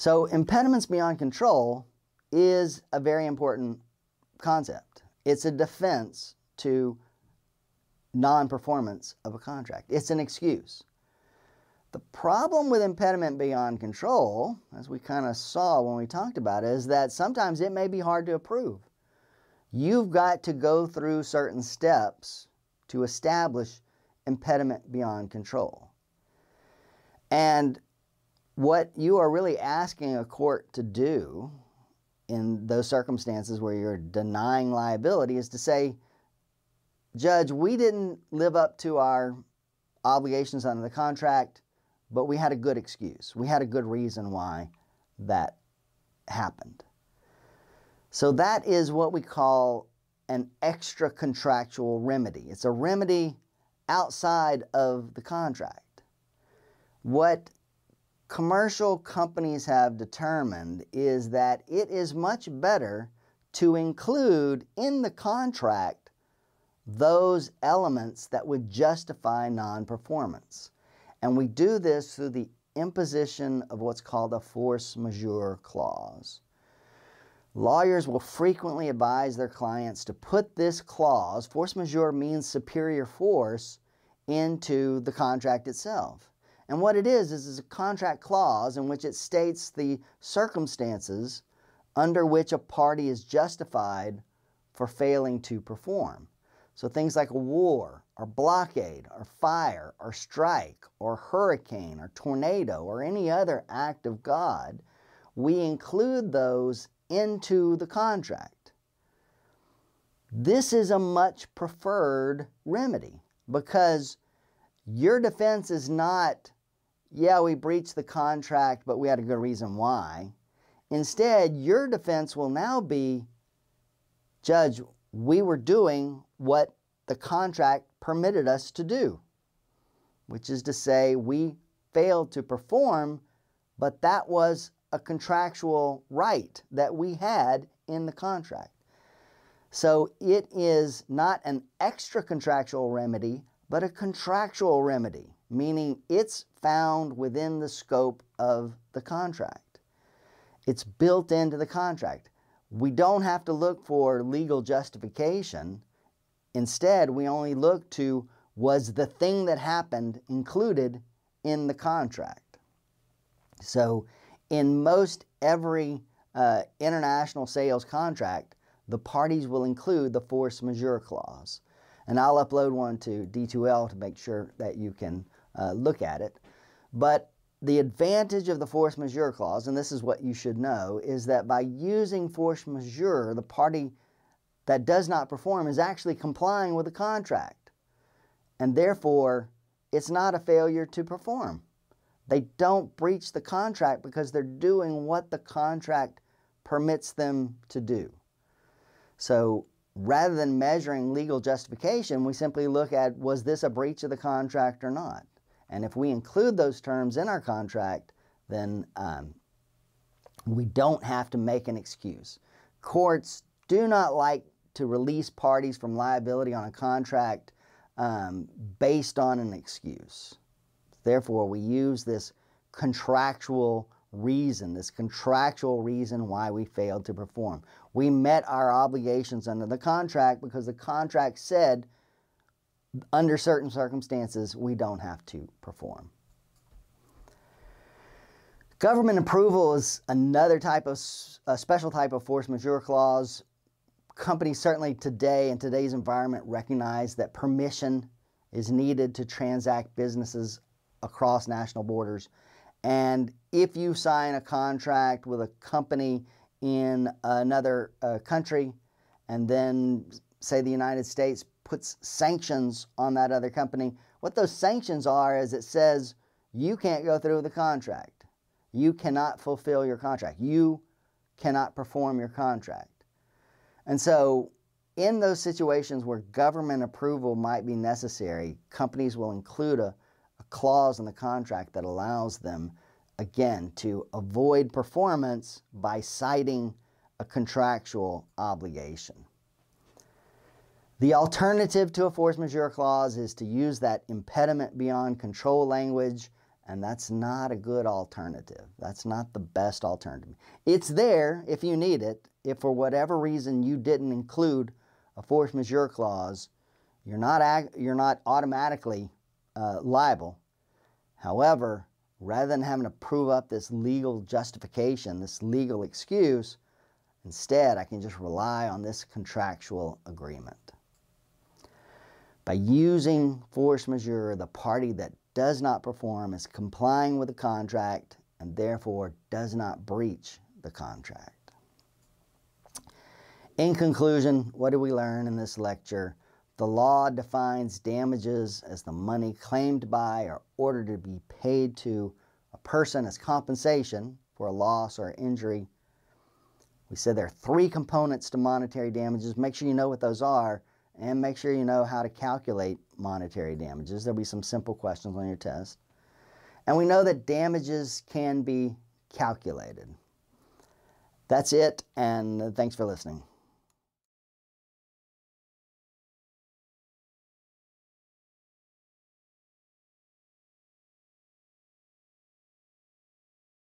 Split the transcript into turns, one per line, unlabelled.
So impediments beyond control is a very important concept. It's a defense to non-performance of a contract. It's an excuse. The problem with impediment beyond control, as we kind of saw when we talked about it, is that sometimes it may be hard to approve. You've got to go through certain steps to establish impediment beyond control. And what you are really asking a court to do in those circumstances where you're denying liability is to say, Judge, we didn't live up to our obligations under the contract, but we had a good excuse. We had a good reason why that happened. So that is what we call an extra contractual remedy. It's a remedy outside of the contract. What commercial companies have determined is that it is much better to include in the contract those elements that would justify non-performance. And we do this through the imposition of what's called a force majeure clause. Lawyers will frequently advise their clients to put this clause, force majeure means superior force, into the contract itself. And what it is, is a contract clause in which it states the circumstances under which a party is justified for failing to perform. So things like a war, or blockade, or fire, or strike, or hurricane, or tornado, or any other act of God, we include those into the contract. This is a much preferred remedy because your defense is not yeah, we breached the contract, but we had a good reason why. Instead, your defense will now be, Judge, we were doing what the contract permitted us to do, which is to say, we failed to perform, but that was a contractual right that we had in the contract. So it is not an extra contractual remedy, but a contractual remedy meaning it's found within the scope of the contract. It's built into the contract. We don't have to look for legal justification. Instead, we only look to was the thing that happened included in the contract. So, in most every uh, international sales contract, the parties will include the force majeure clause. And I'll upload one to D2L to make sure that you can uh, look at it. But the advantage of the force majeure clause, and this is what you should know, is that by using force majeure, the party that does not perform is actually complying with the contract. And therefore, it's not a failure to perform. They don't breach the contract because they're doing what the contract permits them to do. So rather than measuring legal justification, we simply look at was this a breach of the contract or not? And if we include those terms in our contract, then um, we don't have to make an excuse. Courts do not like to release parties from liability on a contract um, based on an excuse. Therefore, we use this contractual reason, this contractual reason why we failed to perform. We met our obligations under the contract because the contract said under certain circumstances, we don't have to perform. Government approval is another type of a special type of force majeure clause. Companies certainly today in today's environment recognize that permission is needed to transact businesses across national borders. And if you sign a contract with a company in another uh, country and then say the United States puts sanctions on that other company. What those sanctions are is it says you can't go through the contract. You cannot fulfill your contract. You cannot perform your contract. And so, in those situations where government approval might be necessary, companies will include a, a clause in the contract that allows them, again, to avoid performance by citing a contractual obligation. The alternative to a force majeure clause is to use that impediment beyond control language, and that's not a good alternative. That's not the best alternative. It's there if you need it. If for whatever reason you didn't include a force majeure clause, you're not, you're not automatically uh, liable. However, rather than having to prove up this legal justification, this legal excuse, instead I can just rely on this contractual agreement. By using force majeure, the party that does not perform is complying with the contract and therefore does not breach the contract. In conclusion, what did we learn in this lecture? The law defines damages as the money claimed by or ordered to be paid to a person as compensation for a loss or injury. We said there are three components to monetary damages. Make sure you know what those are and make sure you know how to calculate monetary damages. There'll be some simple questions on your test. And we know that damages can be calculated. That's it, and thanks for listening.